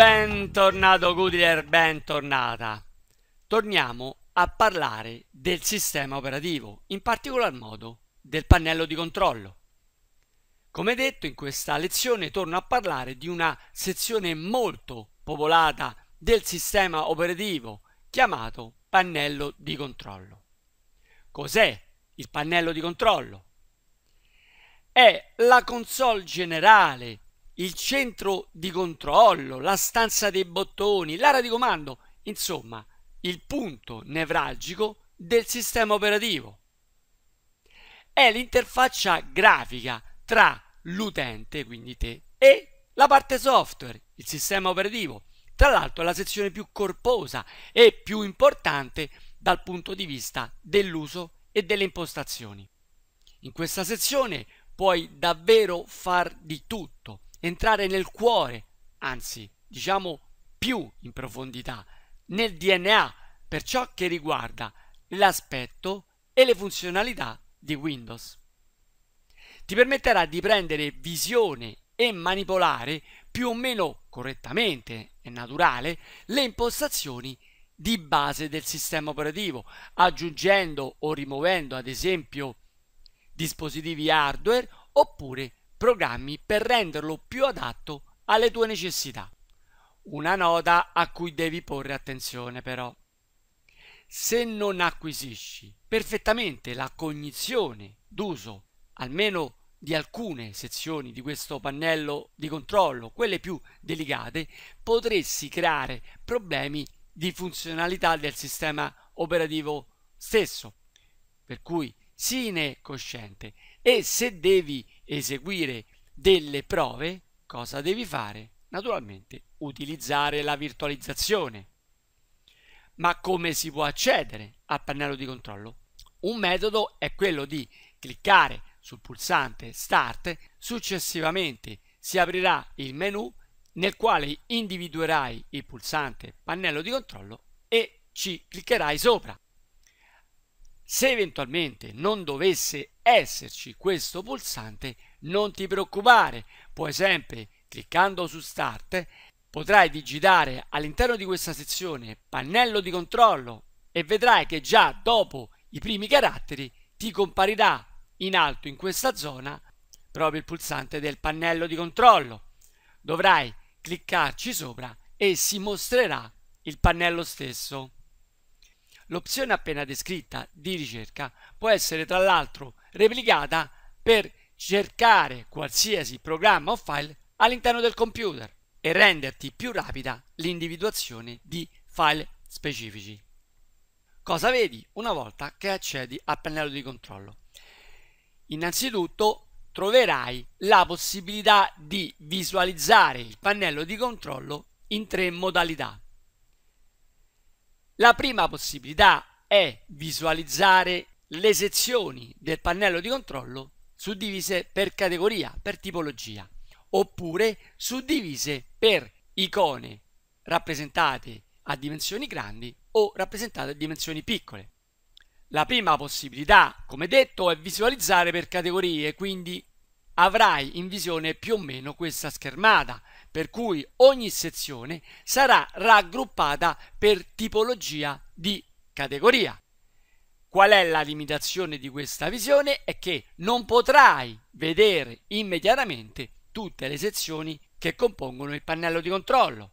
Bentornato Goodyear, bentornata. Torniamo a parlare del sistema operativo, in particolar modo del pannello di controllo. Come detto in questa lezione torno a parlare di una sezione molto popolata del sistema operativo chiamato pannello di controllo. Cos'è il pannello di controllo? È la console generale il centro di controllo, la stanza dei bottoni, l'area di comando, insomma il punto nevralgico del sistema operativo. È l'interfaccia grafica tra l'utente, quindi te, e la parte software, il sistema operativo. Tra l'altro è la sezione più corposa e più importante dal punto di vista dell'uso e delle impostazioni. In questa sezione puoi davvero far di tutto, entrare nel cuore, anzi diciamo più in profondità, nel DNA per ciò che riguarda l'aspetto e le funzionalità di Windows. Ti permetterà di prendere visione e manipolare più o meno correttamente e naturale le impostazioni di base del sistema operativo, aggiungendo o rimuovendo ad esempio dispositivi hardware oppure programmi per renderlo più adatto alle tue necessità. Una nota a cui devi porre attenzione però. Se non acquisisci perfettamente la cognizione d'uso, almeno di alcune sezioni di questo pannello di controllo, quelle più delicate, potresti creare problemi di funzionalità del sistema operativo stesso. Per cui sii ne cosciente e se devi eseguire delle prove, cosa devi fare? Naturalmente utilizzare la virtualizzazione. Ma come si può accedere al pannello di controllo? Un metodo è quello di cliccare sul pulsante Start, successivamente si aprirà il menu nel quale individuerai il pulsante pannello di controllo e ci cliccherai sopra. Se eventualmente non dovesse esserci questo pulsante, non ti preoccupare, puoi sempre, cliccando su Start, potrai digitare all'interno di questa sezione pannello di controllo e vedrai che già dopo i primi caratteri ti comparirà in alto in questa zona proprio il pulsante del pannello di controllo. Dovrai cliccarci sopra e si mostrerà il pannello stesso. L'opzione appena descritta di ricerca può essere tra l'altro replicata per cercare qualsiasi programma o file all'interno del computer e renderti più rapida l'individuazione di file specifici. Cosa vedi una volta che accedi al pannello di controllo? Innanzitutto troverai la possibilità di visualizzare il pannello di controllo in tre modalità. La prima possibilità è visualizzare le sezioni del pannello di controllo suddivise per categoria, per tipologia, oppure suddivise per icone rappresentate a dimensioni grandi o rappresentate a dimensioni piccole. La prima possibilità, come detto, è visualizzare per categorie, quindi avrai in visione più o meno questa schermata, per cui ogni sezione sarà raggruppata per tipologia di categoria. Qual è la limitazione di questa visione? È che non potrai vedere immediatamente tutte le sezioni che compongono il pannello di controllo.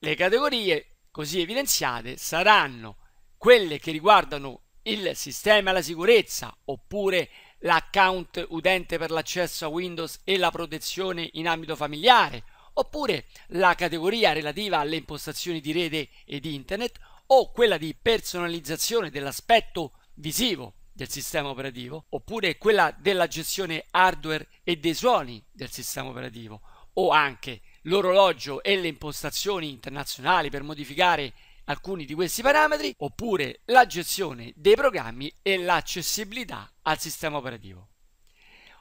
Le categorie così evidenziate saranno quelle che riguardano il sistema e la sicurezza oppure l'account utente per l'accesso a Windows e la protezione in ambito familiare, oppure la categoria relativa alle impostazioni di rete e internet, o quella di personalizzazione dell'aspetto visivo del sistema operativo, oppure quella della gestione hardware e dei suoni del sistema operativo, o anche l'orologio e le impostazioni internazionali per modificare alcuni di questi parametri, oppure la gestione dei programmi e l'accessibilità al sistema operativo.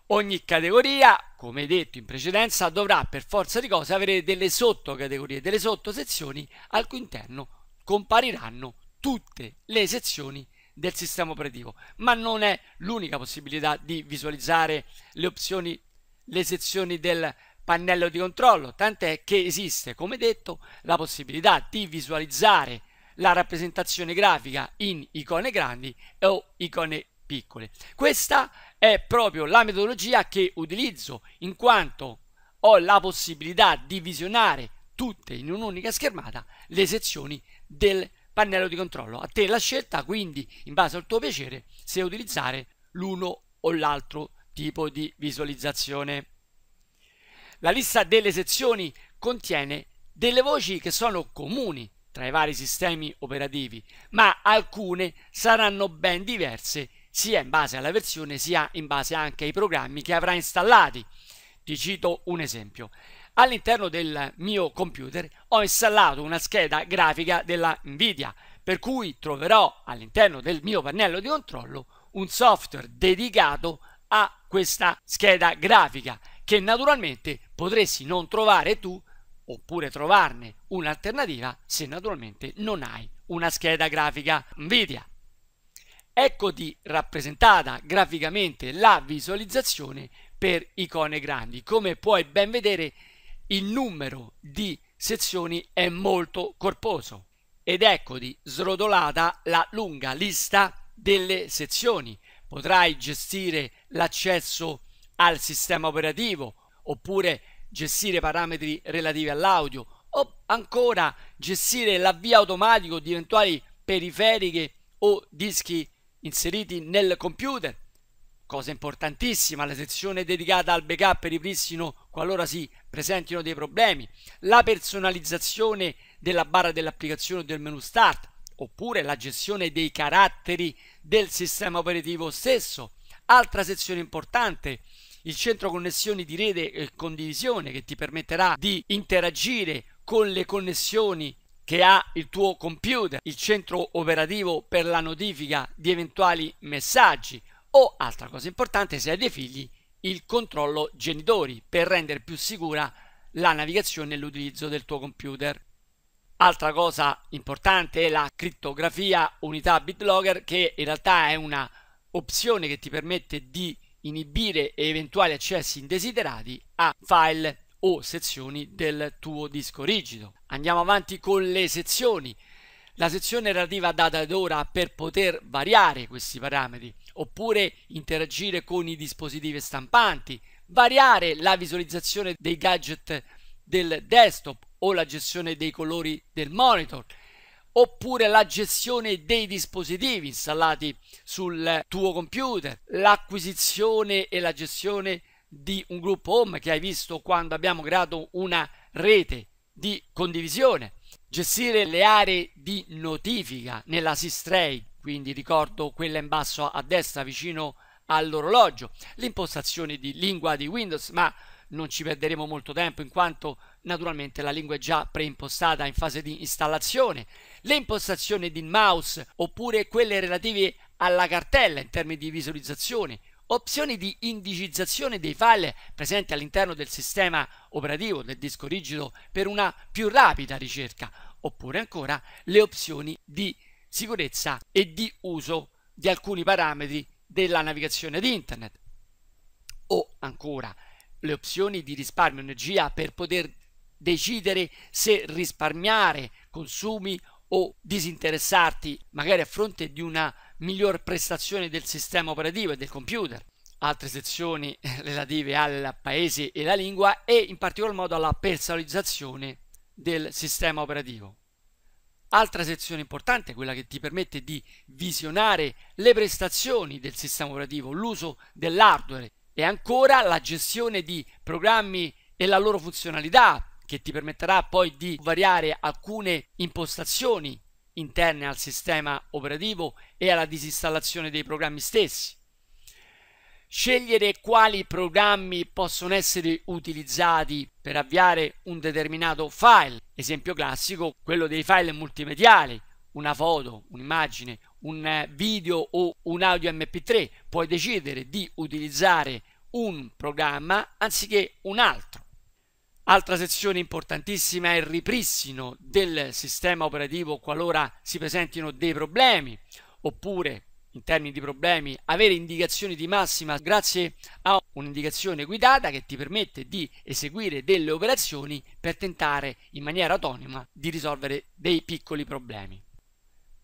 Ogni categoria, come detto in precedenza, dovrà per forza di cose avere delle sottocategorie, delle sottosezioni al cui interno compariranno tutte le sezioni del sistema operativo, ma non è l'unica possibilità di visualizzare le opzioni, le sezioni del pannello di controllo, tant'è che esiste, come detto, la possibilità di visualizzare la rappresentazione grafica in icone grandi o icone piccole. Questa è proprio la metodologia che utilizzo in quanto ho la possibilità di visionare tutte in un'unica schermata le sezioni del pannello di controllo. A te la scelta, quindi in base al tuo piacere, se utilizzare l'uno o l'altro tipo di visualizzazione. La lista delle sezioni contiene delle voci che sono comuni tra i vari sistemi operativi, ma alcune saranno ben diverse sia in base alla versione sia in base anche ai programmi che avrà installati. Ti cito un esempio all'interno del mio computer ho installato una scheda grafica della Nvidia, per cui troverò all'interno del mio pannello di controllo un software dedicato a questa scheda grafica che naturalmente potresti non trovare tu oppure trovarne un'alternativa se naturalmente non hai una scheda grafica Nvidia. Eccoti rappresentata graficamente la visualizzazione per icone grandi. Come puoi ben vedere il numero di sezioni è molto corposo ed ecco di srodolata la lunga lista delle sezioni. Potrai gestire l'accesso al sistema operativo oppure gestire parametri relativi all'audio o ancora gestire l'avvio automatico di eventuali periferiche o dischi inseriti nel computer cosa importantissima, la sezione dedicata al backup e ripristino qualora si presentino dei problemi, la personalizzazione della barra dell'applicazione del menu start, oppure la gestione dei caratteri del sistema operativo stesso. Altra sezione importante, il centro connessioni di rete e condivisione che ti permetterà di interagire con le connessioni che ha il tuo computer, il centro operativo per la notifica di eventuali messaggi, o, altra cosa importante, se hai dei figli, il controllo genitori per rendere più sicura la navigazione e l'utilizzo del tuo computer. Altra cosa importante è la crittografia unità BitLocker che in realtà è una opzione che ti permette di inibire eventuali accessi indesiderati a file o sezioni del tuo disco rigido. Andiamo avanti con le sezioni la sezione narrativa data ed ora per poter variare questi parametri, oppure interagire con i dispositivi stampanti, variare la visualizzazione dei gadget del desktop o la gestione dei colori del monitor, oppure la gestione dei dispositivi installati sul tuo computer, l'acquisizione e la gestione di un gruppo home che hai visto quando abbiamo creato una rete di condivisione, gestire le aree di notifica nella Sistray, quindi ricordo quella in basso a destra vicino all'orologio, l'impostazione di lingua di Windows, ma non ci perderemo molto tempo in quanto naturalmente la lingua è già preimpostata in fase di installazione, le impostazioni di mouse oppure quelle relative alla cartella in termini di visualizzazione opzioni di indicizzazione dei file presenti all'interno del sistema operativo del disco rigido per una più rapida ricerca, oppure ancora le opzioni di sicurezza e di uso di alcuni parametri della navigazione di internet, o ancora le opzioni di risparmio energia per poter decidere se risparmiare consumi o disinteressarti magari a fronte di una miglior prestazione del sistema operativo e del computer altre sezioni eh, relative al paese e la lingua e in particolar modo alla personalizzazione del sistema operativo. Altra sezione importante è quella che ti permette di visionare le prestazioni del sistema operativo, l'uso dell'hardware e ancora la gestione di programmi e la loro funzionalità, che ti permetterà poi di variare alcune impostazioni interne al sistema operativo e alla disinstallazione dei programmi stessi. Scegliere quali programmi possono essere utilizzati per avviare un determinato file, esempio classico quello dei file multimediali, una foto, un'immagine, un video o un audio MP3, puoi decidere di utilizzare un programma anziché un altro. Altra sezione importantissima è il ripristino del sistema operativo qualora si presentino dei problemi oppure in termini di problemi avere indicazioni di massima grazie a un'indicazione guidata che ti permette di eseguire delle operazioni per tentare in maniera autonoma di risolvere dei piccoli problemi.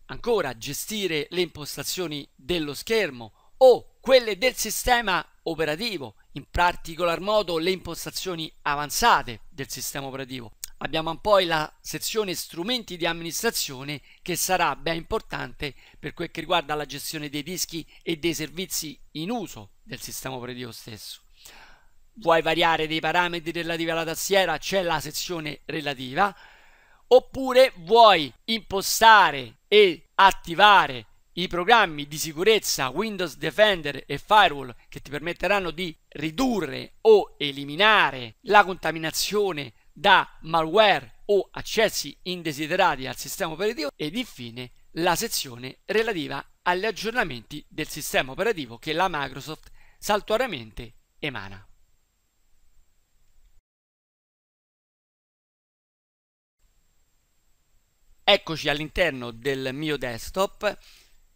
Ancora gestire le impostazioni dello schermo o quelle del sistema operativo, in particolar modo le impostazioni avanzate del sistema operativo. Abbiamo poi la sezione strumenti di amministrazione che sarà ben importante per quel che riguarda la gestione dei dischi e dei servizi in uso del sistema operativo stesso. Vuoi variare dei parametri relativi alla tastiera? C'è la sezione relativa. Oppure vuoi impostare e attivare i programmi di sicurezza Windows Defender e Firewall che ti permetteranno di ridurre o eliminare la contaminazione da malware o accessi indesiderati al sistema operativo ed infine la sezione relativa agli aggiornamenti del sistema operativo che la Microsoft saltuariamente emana. Eccoci all'interno del mio desktop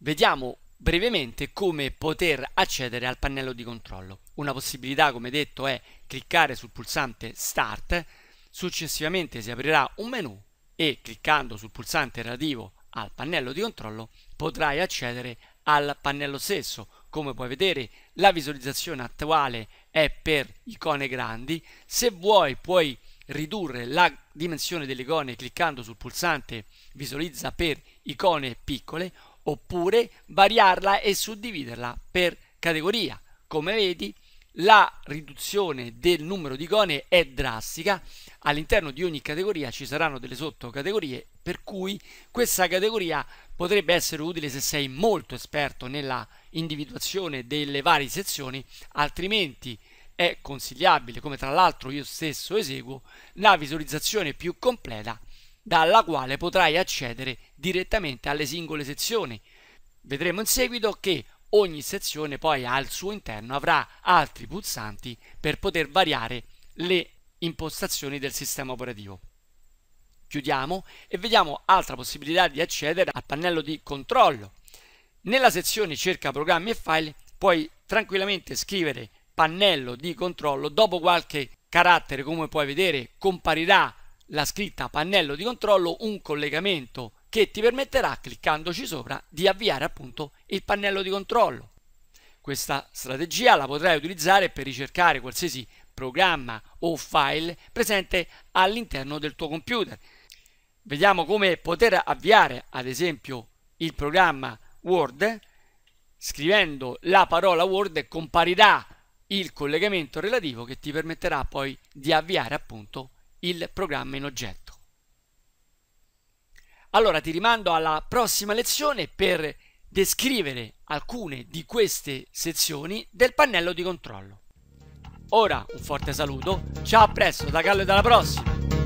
Vediamo brevemente come poter accedere al pannello di controllo. Una possibilità, come detto, è cliccare sul pulsante Start, successivamente si aprirà un menu e cliccando sul pulsante relativo al pannello di controllo potrai accedere al pannello stesso. Come puoi vedere la visualizzazione attuale è per icone grandi, se vuoi puoi ridurre la dimensione delle icone cliccando sul pulsante visualizza per icone piccole oppure variarla e suddividerla per categoria. Come vedi la riduzione del numero di icone è drastica, all'interno di ogni categoria ci saranno delle sottocategorie per cui questa categoria potrebbe essere utile se sei molto esperto nella individuazione delle varie sezioni, altrimenti è consigliabile, come tra l'altro io stesso eseguo, la visualizzazione più completa dalla quale potrai accedere direttamente alle singole sezioni. Vedremo in seguito che ogni sezione poi al suo interno avrà altri pulsanti per poter variare le impostazioni del sistema operativo. Chiudiamo e vediamo altra possibilità di accedere al pannello di controllo. Nella sezione cerca programmi e file puoi tranquillamente scrivere pannello di controllo dopo qualche carattere come puoi vedere comparirà la scritta pannello di controllo un collegamento che ti permetterà, cliccandoci sopra, di avviare appunto il pannello di controllo. Questa strategia la potrai utilizzare per ricercare qualsiasi programma o file presente all'interno del tuo computer. Vediamo come poter avviare, ad esempio, il programma Word. Scrivendo la parola Word comparirà il collegamento relativo che ti permetterà poi di avviare appunto il il programma in oggetto. Allora ti rimando alla prossima lezione per descrivere alcune di queste sezioni del pannello di controllo. Ora un forte saluto, ciao a presto da Carlo e dalla prossima!